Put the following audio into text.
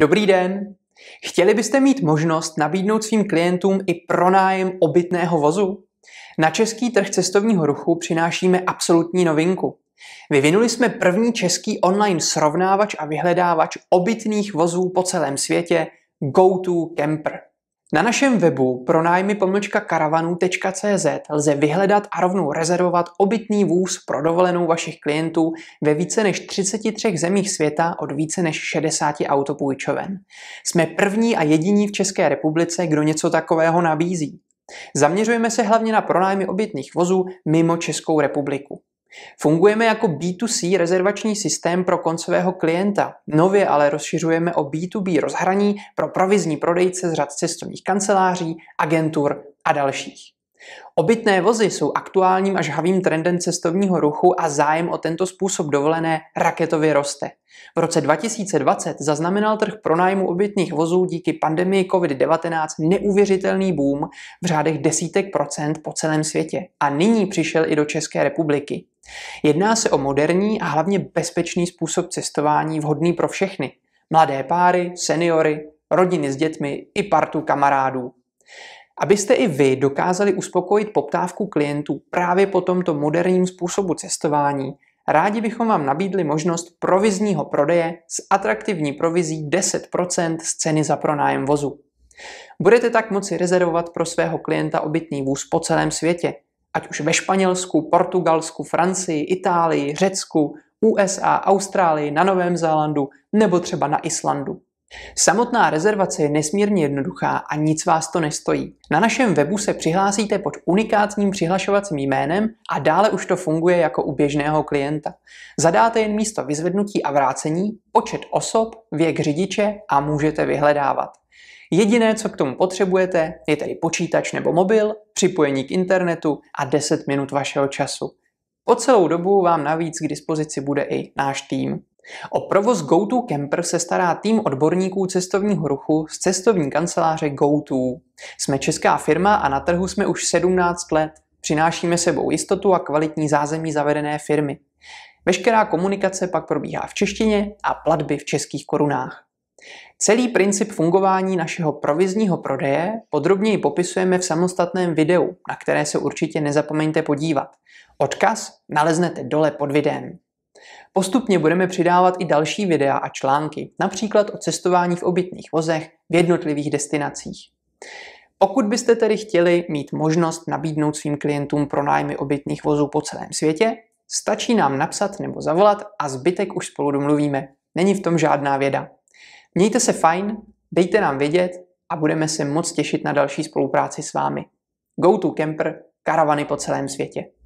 Dobrý den. Chtěli byste mít možnost nabídnout svým klientům i pronájem obytného vozu? Na český trh cestovního ruchu přinášíme absolutní novinku. Vyvinuli jsme první český online srovnávač a vyhledávač obytných vozů po celém světě GoToCamper. Na našem webu pronájmy-karavanu.cz lze vyhledat a rovnou rezervovat obytný vůz pro dovolenou vašich klientů ve více než 33 zemích světa od více než 60 autopůjčoven. Jsme první a jediní v České republice, kdo něco takového nabízí. Zaměřujeme se hlavně na pronájmy obytných vozů mimo Českou republiku. Fungujeme jako B2C rezervační systém pro koncového klienta. Nově ale rozšiřujeme o B2B rozhraní pro provizní prodejce z řad cestovních kanceláří, agentur a dalších. Obytné vozy jsou aktuálním a žhavým trendem cestovního ruchu a zájem o tento způsob dovolené raketově roste. V roce 2020 zaznamenal trh pronájmu obytných vozů díky pandemii COVID-19 neuvěřitelný boom v řádech desítek procent po celém světě a nyní přišel i do České republiky. Jedná se o moderní a hlavně bezpečný způsob cestování vhodný pro všechny. Mladé páry, seniory, rodiny s dětmi i partu kamarádů abyste i vy dokázali uspokojit poptávku klientů právě po tomto moderním způsobu cestování, rádi bychom vám nabídli možnost provizního prodeje s atraktivní provizí 10% z ceny za pronájem vozu. Budete tak moci rezervovat pro svého klienta obytný vůz po celém světě, ať už ve Španělsku, Portugalsku, Francii, Itálii, Řecku, USA, Austrálii, na Novém Zélandu nebo třeba na Islandu. Samotná rezervace je nesmírně jednoduchá a nic vás to nestojí. Na našem webu se přihlásíte pod unikátním přihlašovacím jménem a dále už to funguje jako u běžného klienta. Zadáte jen místo vyzvednutí a vrácení, počet osob, věk řidiče a můžete vyhledávat. Jediné, co k tomu potřebujete, je tedy počítač nebo mobil, připojení k internetu a 10 minut vašeho času. Po celou dobu vám navíc k dispozici bude i náš tým. O provoz GoTo Camper se stará tým odborníků cestovního ruchu z cestovní kanceláře GoTo. Jsme česká firma a na trhu jsme už 17 let. Přinášíme sebou jistotu a kvalitní zázemí zavedené firmy. Veškerá komunikace pak probíhá v češtině a platby v českých korunách. Celý princip fungování našeho provizního prodeje podrobněji popisujeme v samostatném videu, na které se určitě nezapomeňte podívat. Odkaz naleznete dole pod videem. Postupně budeme přidávat i další videa a články, například o cestování v obytných vozech v jednotlivých destinacích. Pokud byste tedy chtěli mít možnost nabídnout svým klientům pronájmy obytných vozů po celém světě, stačí nám napsat nebo zavolat a zbytek už spolu domluvíme. Není v tom žádná věda. Mějte se fajn, dejte nám vědět a budeme se moc těšit na další spolupráci s vámi. Go to Camper, karavany po celém světě.